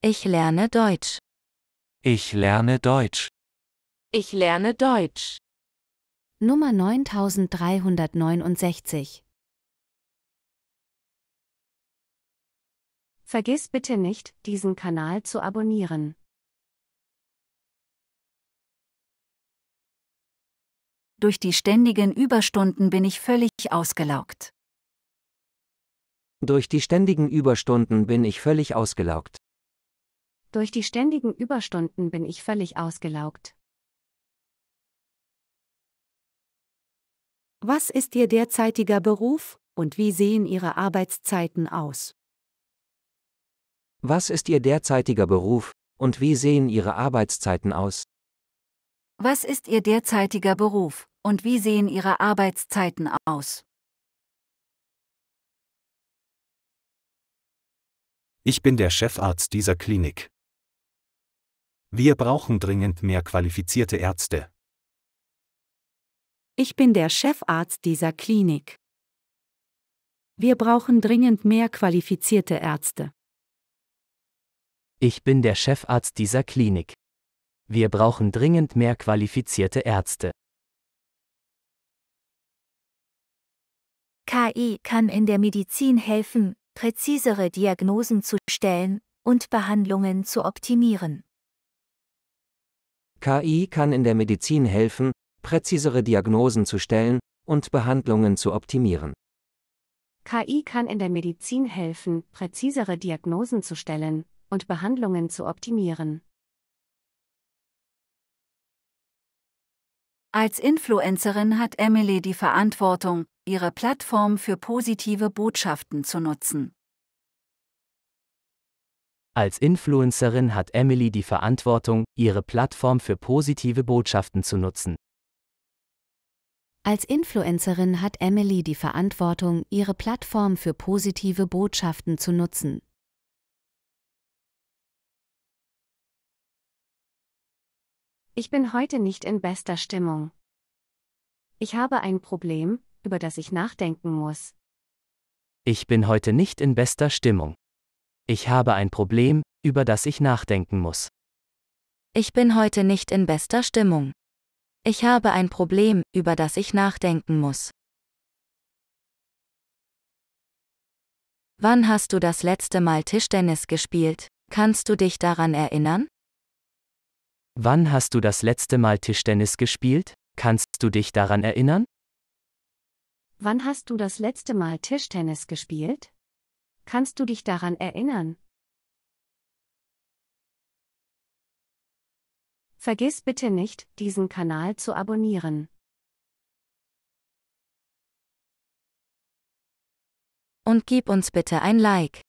Ich lerne Deutsch. Ich lerne Deutsch. Ich lerne Deutsch. Nummer 9369. Vergiss bitte nicht, diesen Kanal zu abonnieren. Durch die ständigen Überstunden bin ich völlig ausgelaugt. Durch die ständigen Überstunden bin ich völlig ausgelaugt. Durch die ständigen Überstunden bin ich völlig ausgelaugt. Was ist Ihr derzeitiger Beruf und wie sehen Ihre Arbeitszeiten aus? Was ist Ihr derzeitiger Beruf und wie sehen Ihre Arbeitszeiten aus? Was ist Ihr derzeitiger Beruf und wie sehen Ihre Arbeitszeiten aus? Ich bin der Chefarzt dieser Klinik. Wir brauchen dringend mehr qualifizierte Ärzte. Ich bin der Chefarzt dieser Klinik. Wir brauchen dringend mehr qualifizierte Ärzte. Ich bin der Chefarzt dieser Klinik. Wir brauchen dringend mehr qualifizierte Ärzte. KI kann in der Medizin helfen, präzisere Diagnosen zu stellen und Behandlungen zu optimieren. KI kann in der Medizin helfen, präzisere Diagnosen zu stellen und Behandlungen zu optimieren. KI kann in der Medizin helfen, präzisere Diagnosen zu stellen und Behandlungen zu optimieren. Als Influencerin hat Emily die Verantwortung, ihre Plattform für positive Botschaften zu nutzen. Als Influencerin hat Emily die Verantwortung, ihre Plattform für positive Botschaften zu nutzen. Als Influencerin hat Emily die Verantwortung, ihre Plattform für positive Botschaften zu nutzen. Ich bin heute nicht in bester Stimmung. Ich habe ein Problem, über das ich nachdenken muss. Ich bin heute nicht in bester Stimmung. Ich habe ein Problem, über das ich nachdenken muss. Ich bin heute nicht in bester Stimmung. Ich habe ein Problem, über das ich nachdenken muss. Wann hast du das letzte Mal Tischtennis gespielt? Kannst du dich daran erinnern? Wann hast du das letzte Mal Tischtennis gespielt? Kannst du dich daran erinnern? Wann hast du das letzte Mal Tischtennis gespielt? Kannst du dich daran erinnern? Vergiss bitte nicht, diesen Kanal zu abonnieren. Und gib uns bitte ein Like.